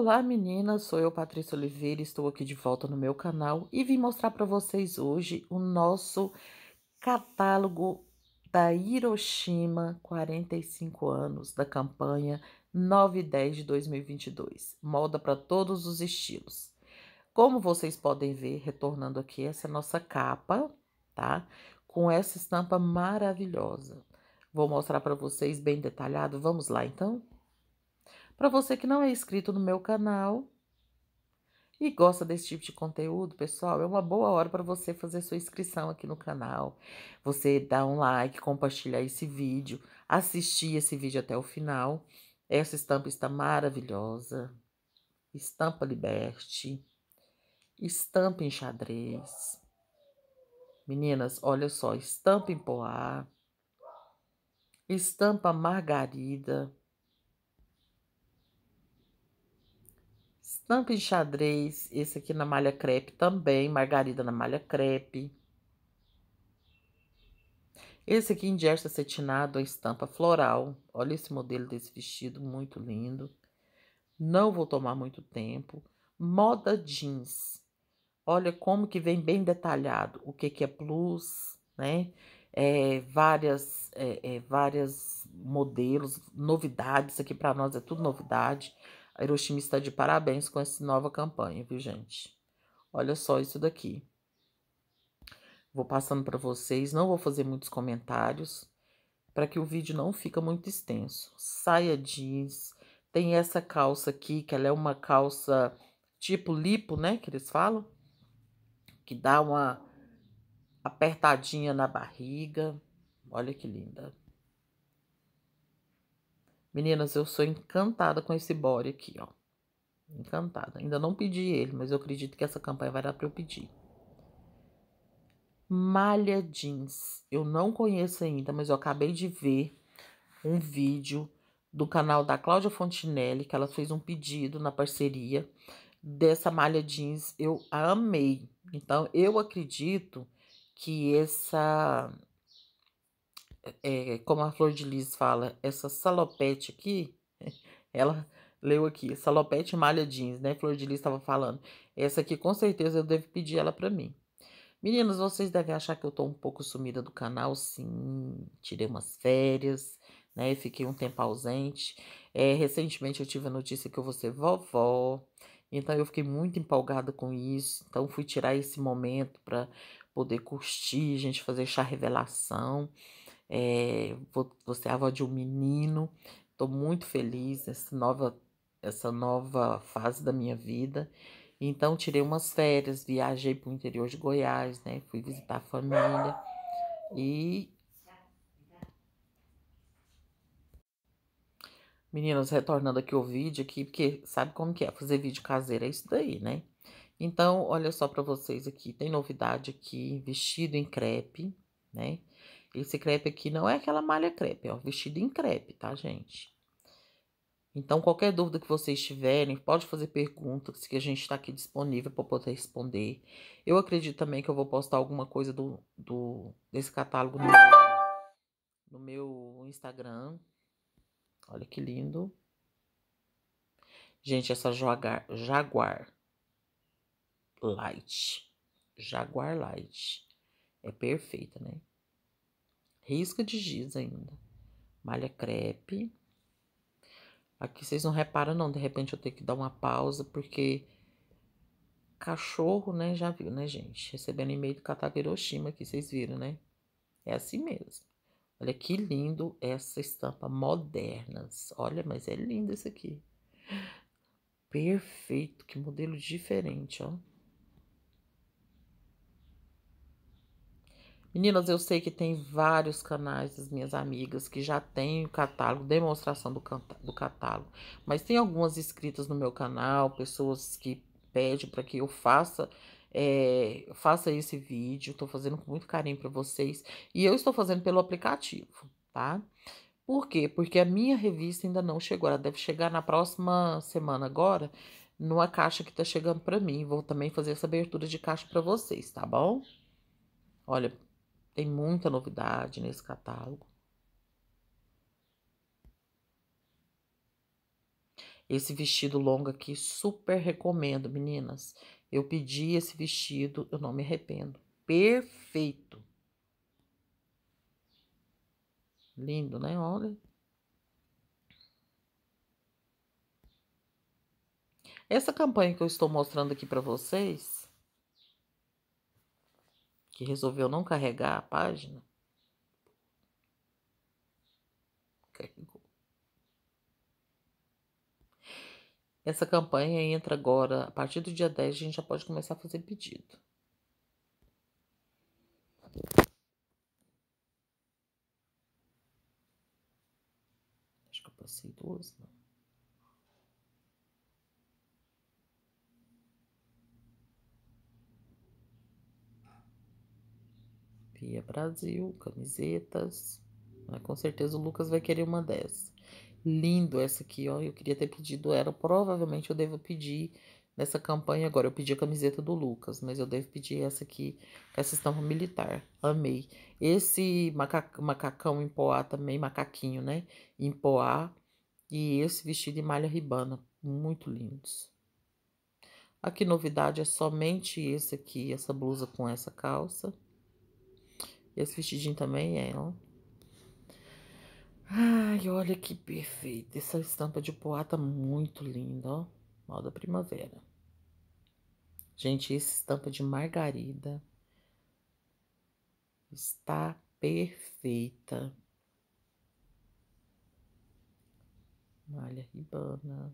Olá meninas, sou eu Patrícia Oliveira, estou aqui de volta no meu canal e vim mostrar para vocês hoje o nosso catálogo da Hiroshima 45 anos da campanha 9 e 10 de 2022, moda para todos os estilos. Como vocês podem ver, retornando aqui, essa é nossa capa, tá? Com essa estampa maravilhosa. Vou mostrar para vocês bem detalhado, vamos lá então? Para você que não é inscrito no meu canal e gosta desse tipo de conteúdo, pessoal, é uma boa hora para você fazer sua inscrição aqui no canal. Você dar um like, compartilhar esse vídeo, assistir esse vídeo até o final. Essa estampa está maravilhosa. Estampa Liberte. Estampa em xadrez. Meninas, olha só, estampa em poá. Estampa margarida estampa em xadrez, esse aqui na malha crepe também, margarida na malha crepe. Esse aqui em diesta é acetinado a estampa floral. Olha esse modelo desse vestido, muito lindo. Não vou tomar muito tempo. Moda jeans. Olha como que vem bem detalhado o que que é plus, né? É, várias, é, é, várias modelos, novidades. Isso aqui para nós é tudo novidade. A Hiroshima está de parabéns com essa nova campanha, viu, gente? Olha só isso daqui. Vou passando para vocês, não vou fazer muitos comentários, para que o vídeo não fica muito extenso. Saia jeans, tem essa calça aqui, que ela é uma calça tipo lipo, né, que eles falam, que dá uma apertadinha na barriga. Olha que linda. Meninas, eu sou encantada com esse body aqui, ó. Encantada. Ainda não pedi ele, mas eu acredito que essa campanha vai dar para eu pedir. Malha jeans. Eu não conheço ainda, mas eu acabei de ver um vídeo do canal da Cláudia Fontinelli, que ela fez um pedido na parceria dessa malha jeans. Eu amei. Então, eu acredito que essa é, como a Flor de Lis fala, essa salopete aqui, ela leu aqui, salopete malha jeans, né? Flor de Lis estava falando. Essa aqui, com certeza, eu devo pedir ela para mim. Meninas, vocês devem achar que eu tô um pouco sumida do canal, sim. Tirei umas férias, né? Fiquei um tempo ausente. É, recentemente eu tive a notícia que eu vou ser vovó. Então eu fiquei muito empolgada com isso. Então fui tirar esse momento para poder curtir, gente fazer chá revelação. É, eh, você avó de um menino. Estou muito feliz nessa nova essa nova fase da minha vida. Então tirei umas férias, viajei para o interior de Goiás, né? Fui visitar a família e Meninas, retornando aqui o vídeo aqui, porque sabe como que é fazer vídeo caseiro, é isso daí, né? Então, olha só para vocês aqui, tem novidade aqui, vestido em crepe, né? Esse crepe aqui não é aquela malha crepe, é vestido em crepe, tá, gente? Então, qualquer dúvida que vocês tiverem, pode fazer perguntas, que a gente está aqui disponível para poder responder. Eu acredito também que eu vou postar alguma coisa do, do desse catálogo no, no meu Instagram. Olha que lindo. Gente, essa é Jaguar, Jaguar Light. Jaguar Light. É perfeita, né? Risca de giz ainda. Malha crepe. Aqui vocês não reparam, não. De repente eu tenho que dar uma pausa, porque cachorro, né? Já viu, né, gente? Recebendo e-mail do Katagiroshima Hiroshima aqui, vocês viram, né? É assim mesmo. Olha que lindo essa estampa modernas. Olha, mas é lindo esse aqui. Perfeito, que modelo diferente, ó. Meninas, eu sei que tem vários canais das minhas amigas que já tem o catálogo, demonstração do, do catálogo, mas tem algumas inscritas no meu canal, pessoas que pedem para que eu faça é, faça esse vídeo, estou fazendo com muito carinho para vocês e eu estou fazendo pelo aplicativo, tá? Por quê? Porque a minha revista ainda não chegou, ela deve chegar na próxima semana agora, numa caixa que está chegando para mim. Vou também fazer essa abertura de caixa para vocês, tá bom? Olha, tem muita novidade nesse catálogo. Esse vestido longo aqui, super recomendo, meninas. Eu pedi esse vestido, eu não me arrependo. Perfeito. Lindo, né? Olha. Essa campanha que eu estou mostrando aqui para vocês que resolveu não carregar a página. Carregou. Essa campanha entra agora, a partir do dia 10, a gente já pode começar a fazer pedido. Acho que eu passei duas, não. Via Brasil, camisetas. Né? Com certeza o Lucas vai querer uma dessa. Lindo essa aqui, ó. Eu queria ter pedido ela. Provavelmente eu devo pedir nessa campanha agora. Eu pedi a camiseta do Lucas, mas eu devo pedir essa aqui, essa estampa militar. Amei. Esse macacão em poá também, macaquinho, né? Em poá. E esse vestido em malha ribana. Muito lindos. Aqui novidade é somente esse aqui, essa blusa com essa calça. Esse vestidinho também é, ó. Ai, olha que perfeito. Essa estampa de poá tá muito linda, ó. Moda da primavera. Gente, essa estampa de margarida está perfeita. Malha ribana.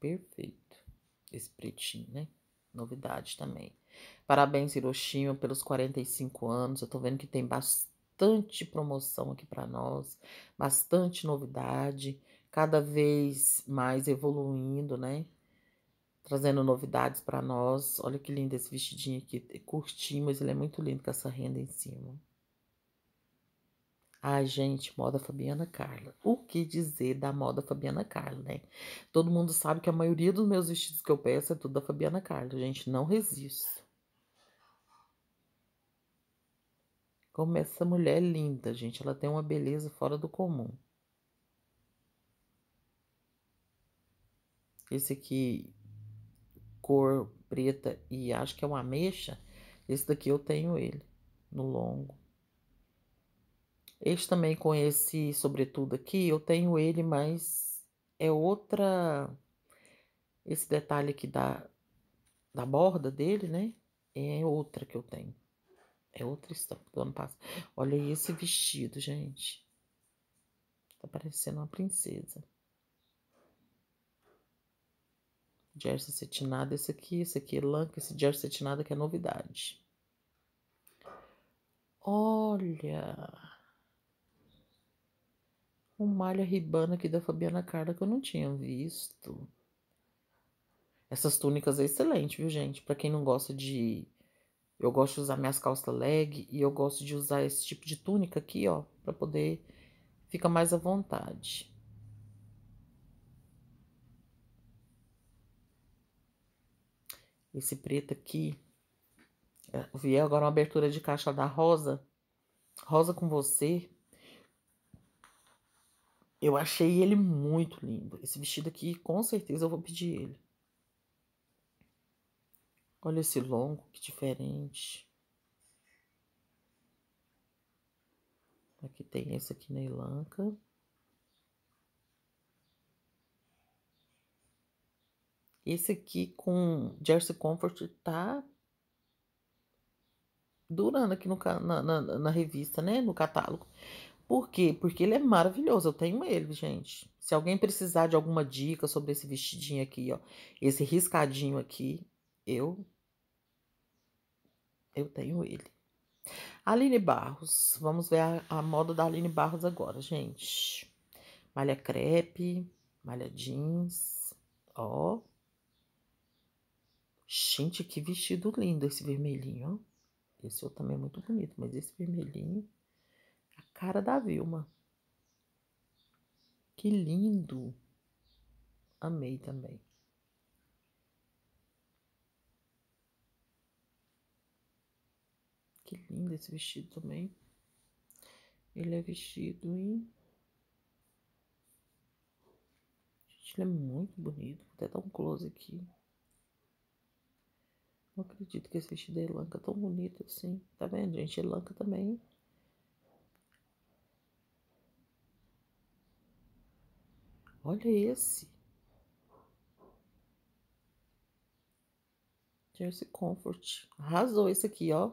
Perfeito. Esse pretinho, né? Novidade também. Parabéns, Hiroshima, pelos 45 anos. Eu tô vendo que tem bastante promoção aqui para nós, bastante novidade, cada vez mais evoluindo, né? Trazendo novidades para nós. Olha que lindo esse vestidinho aqui, curtinho, mas ele é muito lindo com essa renda em cima. Ai, gente, moda Fabiana Carla. O que dizer da moda Fabiana Carla, né? Todo mundo sabe que a maioria dos meus vestidos que eu peço é tudo da Fabiana Carla. Gente, não resisto. Como essa mulher é linda, gente. Ela tem uma beleza fora do comum. Esse aqui, cor preta e acho que é uma ameixa. Esse daqui eu tenho ele, no longo. Este também com esse sobretudo aqui, eu tenho ele, mas é outra... Esse detalhe aqui da, da borda dele, né? É outra que eu tenho. É outra estampa do ano passado. Olha aí esse vestido, gente. Tá parecendo uma princesa. Jersey setinada, esse aqui, esse aqui é lanca, esse jersey setinada que é novidade. Olha um malha ribana aqui da Fabiana Carla que eu não tinha visto. Essas túnicas é excelente, viu, gente? Para quem não gosta de. Eu gosto de usar minhas calças leg e eu gosto de usar esse tipo de túnica aqui, ó, para poder ficar mais à vontade. Esse preto aqui, eu é, vi agora uma abertura de caixa da Rosa, Rosa com você, eu achei ele muito lindo. Esse vestido aqui, com certeza, eu vou pedir ele. Olha esse longo, que diferente. Aqui tem esse aqui na Ilanca. Esse aqui com Jersey Comfort tá durando aqui no, na, na, na revista, né? No catálogo. Por quê? Porque ele é maravilhoso. Eu tenho ele, gente. Se alguém precisar de alguma dica sobre esse vestidinho aqui, ó, esse riscadinho aqui, eu eu tenho ele. Aline Barros. Vamos ver a, a moda da Aline Barros agora, gente. Malha crepe, malha jeans, ó. Gente, que vestido lindo esse vermelhinho, ó. Esse outro também é muito bonito, mas esse vermelhinho cara da Vilma. Que lindo! Amei também. Que lindo esse vestido também. Ele é vestido em. Gente, ele é muito bonito. Vou até dar um close aqui. Não acredito que esse vestido da Elanca é tão bonito assim. Tá vendo, gente? Elanca também Olha esse. Jersey Comfort. Arrasou esse aqui, ó.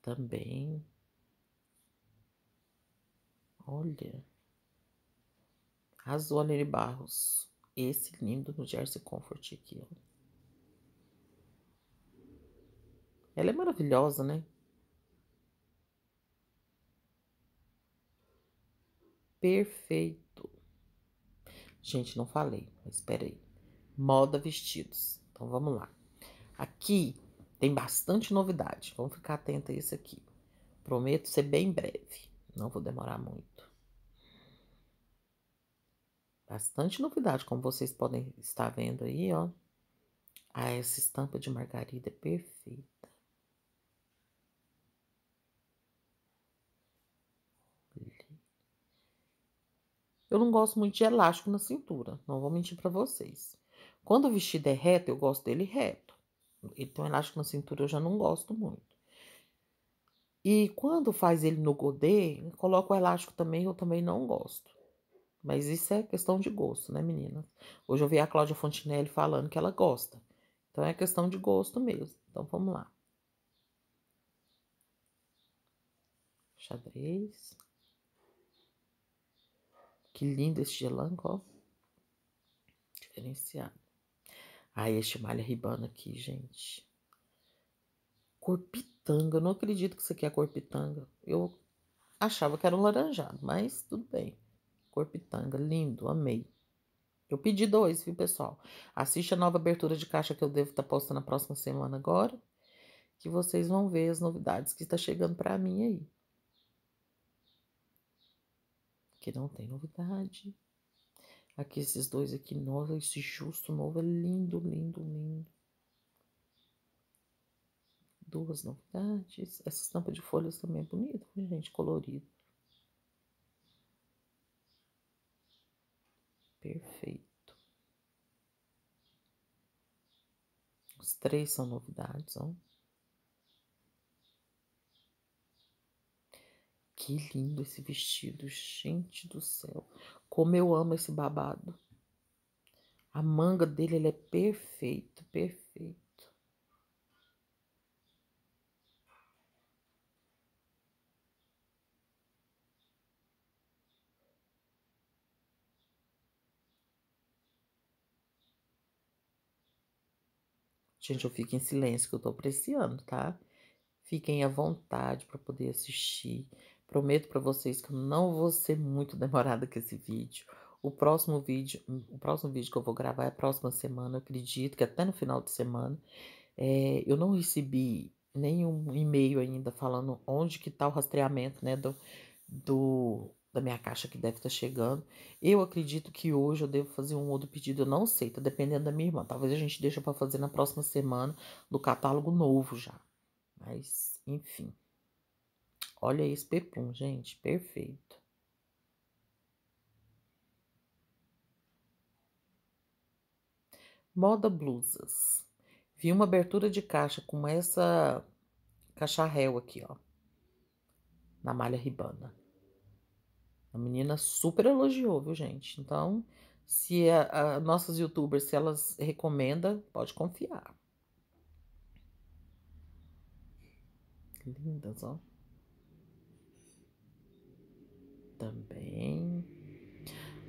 Também. Olha. Arrasou a Nery Barros. Esse lindo no Jersey Comfort aqui, ó. Ela é maravilhosa, né? perfeito. Gente, não falei, mas aí. Moda vestidos. Então vamos lá. Aqui tem bastante novidade. Vamos ficar atento a isso aqui. Prometo ser bem breve. Não vou demorar muito. Bastante novidade, como vocês podem estar vendo aí, ó. Ah, essa estampa de margarida é perfeita. Eu não gosto muito de elástico na cintura, não vou mentir para vocês. Quando o vestido é reto, eu gosto dele reto. Ele tem um elástico na cintura, eu já não gosto muito. E quando faz ele no godê, coloca o elástico também, eu também não gosto. Mas isso é questão de gosto, né, meninas? Hoje eu vi a Cláudia Fontinelli falando que ela gosta. Então é questão de gosto mesmo. Então vamos lá. Xadrez. Que lindo esse gelango, ó. Diferenciado. Ai, ah, este malha ribana aqui, gente. Corpitanga. Eu não acredito que isso aqui é corpitanga. Eu achava que era um laranjado, mas tudo bem. Corpitanga, lindo, amei. Eu pedi dois, viu, pessoal? Assiste a nova abertura de caixa que eu devo estar tá postando na próxima semana agora, que vocês vão ver as novidades que está chegando para mim aí. que não tem novidade. Aqui esses dois aqui, nossa, esse justo novo é lindo, lindo, lindo. Duas novidades. Essa estampa de folhas também é bonita, né, gente, colorida. Perfeito. Os três são novidades, ó. Que lindo esse vestido, gente do céu. Como eu amo esse babado. A manga dele, ele é perfeito, perfeito. Gente, eu fico em silêncio que eu tô apreciando, tá? Fiquem à vontade para poder assistir. Prometo para vocês que eu não vou ser muito demorada com esse vídeo. O próximo vídeo, o próximo vídeo que eu vou gravar é a próxima semana, eu acredito que até no final de semana. É, eu não recebi nenhum e-mail ainda falando onde que tá o rastreamento, né, do, do da minha caixa que deve estar tá chegando. Eu acredito que hoje eu devo fazer um outro pedido, eu não sei, tá dependendo da minha irmã. Talvez a gente deixe para fazer na próxima semana do catálogo novo já. Mas, enfim. Olha esse pepum, gente, perfeito. Moda blusas. Vi uma abertura de caixa com essa cacharel aqui, ó. Na malha ribana. A menina super elogiou, viu, gente? Então, se a, a nossas youtubers, se elas recomendam, pode confiar. Lindas, ó. também.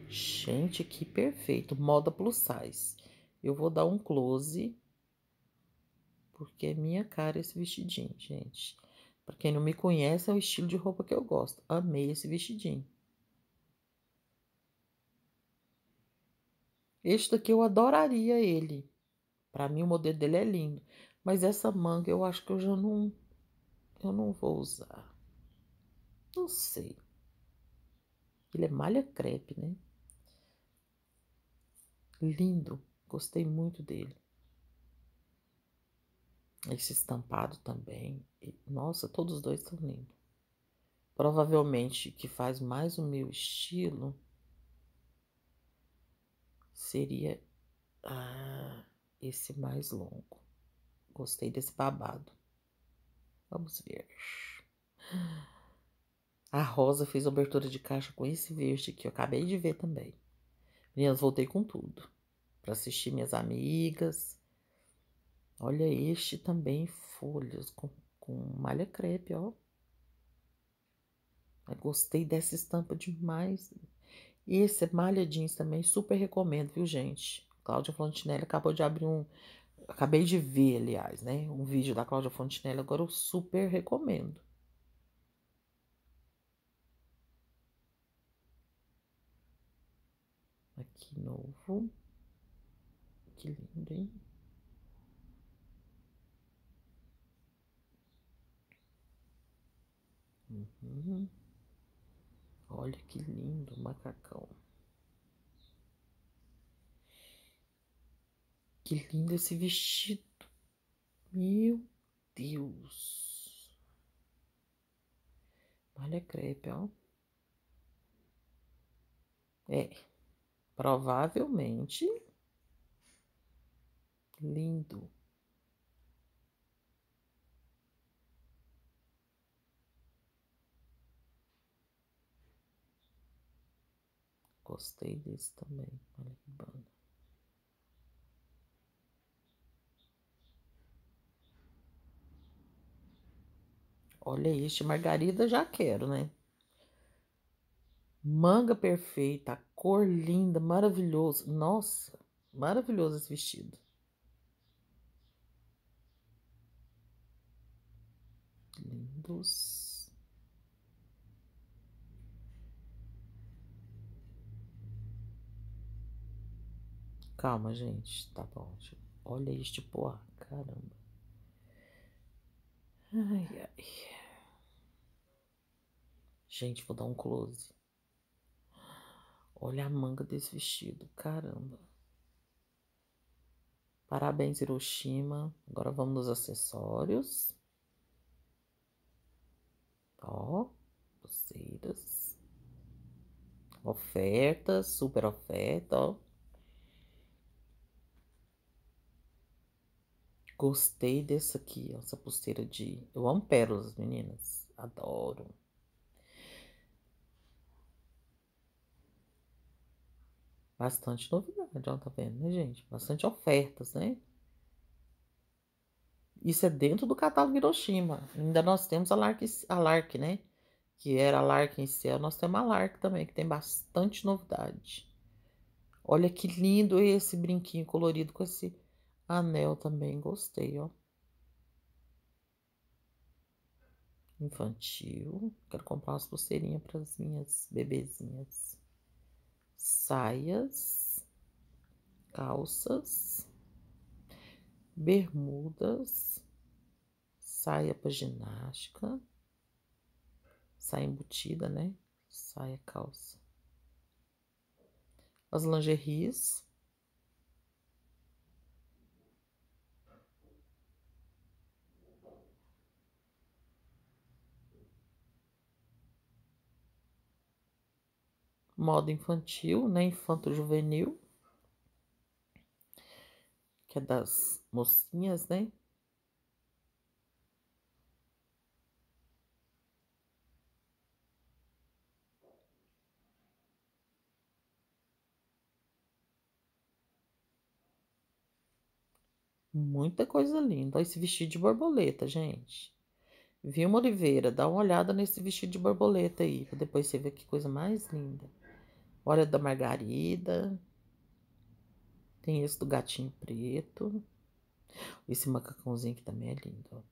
Gente, que perfeito. Moda plus size. Eu vou dar um close. Porque é minha cara esse vestidinho, gente. Pra quem não me conhece, é o estilo de roupa que eu gosto. Amei esse vestidinho. Este aqui eu adoraria ele. Pra mim o modelo dele é lindo. Mas essa manga eu acho que eu já não... Eu não vou usar. Não sei. Ele é malha crepe, né? Lindo, gostei muito dele. Esse estampado também. Nossa, todos os dois estão lindos. Provavelmente que faz mais o meu estilo seria ah, esse mais longo. Gostei desse babado. Vamos ver. A Rosa fez abertura de caixa com esse verde que eu acabei de ver também. Meninas, voltei com tudo. Para assistir minhas amigas. Olha este também, folhas com, com malha crepe, ó. Eu gostei dessa estampa demais. E esse é malha jeans também, super recomendo, viu, gente? Cláudia Fontinelli acabou de abrir um... Acabei de ver, aliás, né? Um vídeo da Cláudia Fontinelli, agora eu super recomendo. de novo. Que lindo, hein? Uhum. Olha que lindo macacão. Que lindo esse vestido. Meu Deus. Olha crepe, ó. É. Provavelmente lindo. Gostei desse também, olha que Olha este, margarida já quero, né? Manga perfeita, cor linda, maravilhoso. Nossa, maravilhoso esse vestido. Lindos. Calma, gente. Tá bom. Olha este porra. Caramba. Ai, ai. Gente, vou dar um close. Olha a manga desse vestido, caramba. Parabéns, Hiroshima. Agora vamos nos acessórios. Ó, pulseiras. Oferta, super oferta, ó. Gostei dessa aqui, ó, essa pulseira de... Eu amo pérolas, meninas. Adoro. Bastante novidade, ó, tá vendo, né, gente? Bastante ofertas, né? Isso é dentro do catálogo Hiroshima. Ainda nós temos a Lark, a né? Que era a Lark em céu. Nós temos a Lark também, que tem bastante novidade. Olha que lindo esse brinquinho colorido com esse anel também. Gostei, ó. Infantil. Quero comprar umas pulseirinhas para as minhas bebezinhas saias, calças, bermudas, saia para ginástica, saia embutida, né? Saia calça. As lingeries, Modo infantil, né? Infanto-juvenil, que é das mocinhas, né? Muita coisa linda. esse vestido de borboleta, gente. Vilma Oliveira, dá uma olhada nesse vestido de borboleta aí, pra depois você ver que coisa mais linda. Hora da Margarida. Tem esse do gatinho preto. Esse macacãozinho aqui também é lindo,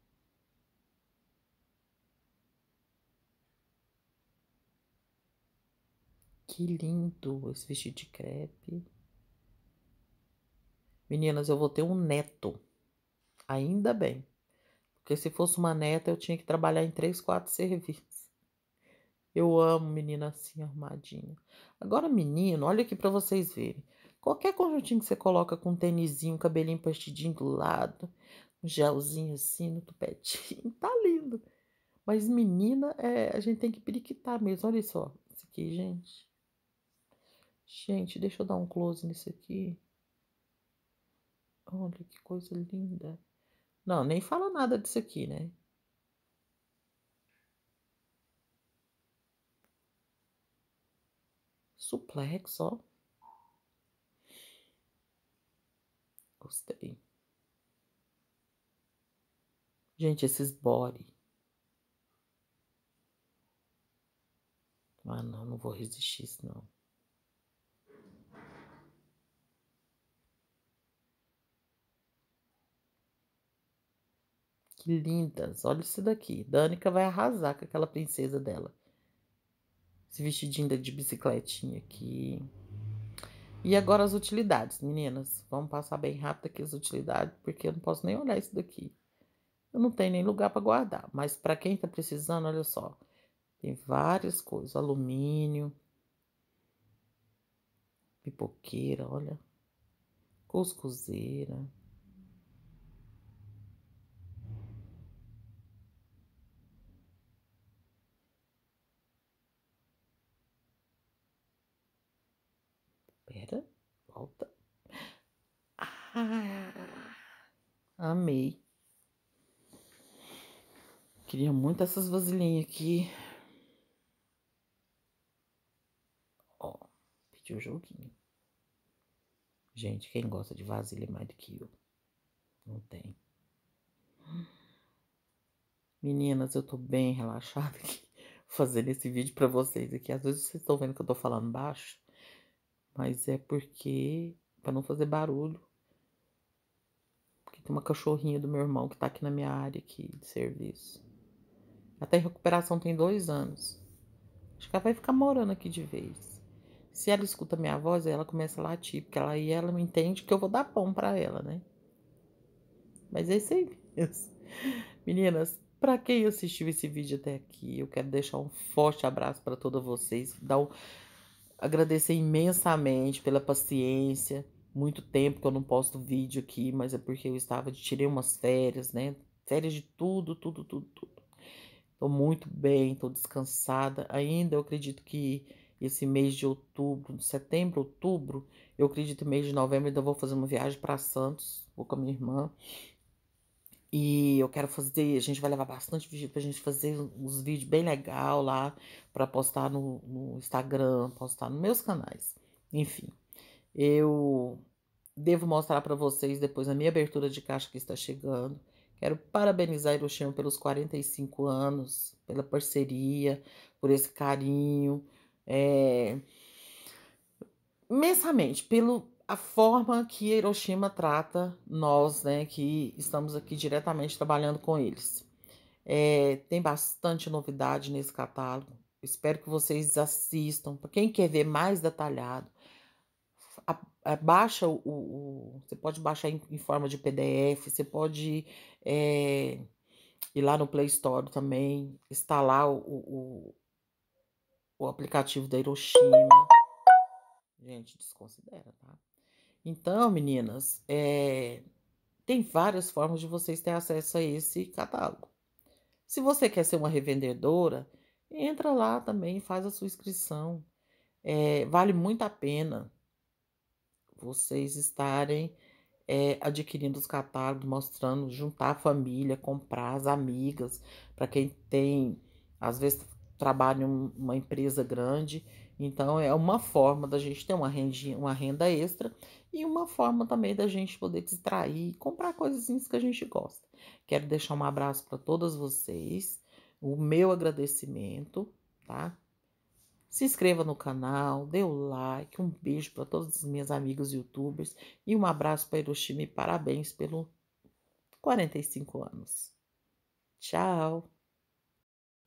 Que lindo esse vestido de crepe. Meninas, eu vou ter um neto. Ainda bem. Porque se fosse uma neta, eu tinha que trabalhar em três, quatro serviços. Eu amo menina assim, arrumadinha. Agora, menino, olha aqui para vocês verem. Qualquer conjuntinho que você coloca com um tênisinho, cabelinho pastidinho do lado, um gelzinho assim no tupetinho, tá lindo. Mas menina, é, a gente tem que periquitar mesmo. Olha só, isso aqui, gente. Gente, deixa eu dar um close nisso aqui. Olha que coisa linda. Não, nem fala nada disso aqui, né? suplex, ó. Gostei. Gente, esses body. Ah, não, não vou resistir isso, não. Que lindas. Olha isso daqui. Danica vai arrasar com aquela princesa dela. Esse vestidinho de bicicletinha aqui. E agora as utilidades, meninas. Vamos passar bem rápido aqui as utilidades, porque eu não posso nem olhar isso daqui. Eu não tenho nem lugar para guardar, mas para quem está precisando, olha só. Tem várias coisas, alumínio, pipoqueira, olha, cuscuzeira. volta. Ah, amei. Queria muito essas vasilhinhas aqui. Ó, pediu um joguinho. Gente, quem gosta de vasilha mais do que eu? Não tem. Meninas, eu tô bem relaxada aqui fazendo esse vídeo pra vocês aqui. Às vezes vocês estão vendo que eu tô falando baixo. Mas é porque, para não fazer barulho, porque tem uma cachorrinha do meu irmão que tá aqui na minha área aqui de serviço. Até em recuperação tem dois anos. Acho que ela vai ficar morando aqui de vez. Se ela escuta minha voz, ela começa a latir, porque ela aí ela me entende que eu vou dar pão para ela, né? Mas é isso aí mesmo. Meninas, para quem assistiu esse vídeo até aqui, eu quero deixar um forte abraço para todos vocês, dar um Agradecer imensamente pela paciência. Muito tempo que eu não posto vídeo aqui, mas é porque eu estava de tirei umas férias, né? Férias de tudo, tudo, tudo, tudo. Tô muito bem, tô descansada. Ainda eu acredito que esse mês de outubro, setembro, outubro, eu acredito mês de novembro ainda vou fazer uma viagem para Santos, vou com a minha irmã. E eu quero fazer, a gente vai levar bastante vídeo pra gente fazer uns vídeos bem legal lá para postar no, no, Instagram, postar nos meus canais. Enfim, eu devo mostrar para vocês depois a minha abertura de caixa que está chegando. Quero parabenizar Hiroshima pelos 45 anos, pela parceria, por esse carinho, é... pelo, a forma que Hiroshima trata nós, né, que estamos aqui diretamente trabalhando com eles. É, tem bastante novidade nesse catálogo. Espero que vocês assistam. Para quem quer ver mais detalhado, a, a, é, baixa o, o, Você pode baixar em, em, forma de PDF, você pode é, ir lá no Play Store também, instalar o, o, o aplicativo da Hiroshima. Gente, desconsidera, tá? Então, meninas, é, tem várias formas de vocês ter acesso a esse catálogo. Se você quer ser uma revendedora, entra lá também, faz a sua inscrição. É, vale muito a pena vocês estarem é, adquirindo os catálogos, mostrando, juntar a família, comprar as amigas, para quem tem, às vezes trabalha em uma empresa grande. Então, é uma forma da gente ter uma, rendi, uma renda extra e uma forma também da gente poder distrair e comprar coisinhas que a gente gosta. Quero deixar um abraço para todas vocês, o meu agradecimento, tá? Se inscreva no canal, dê o um like, um beijo para todas as minhas amigas youtubers e um abraço para Hiroshima e parabéns pelo 45 anos. Tchau!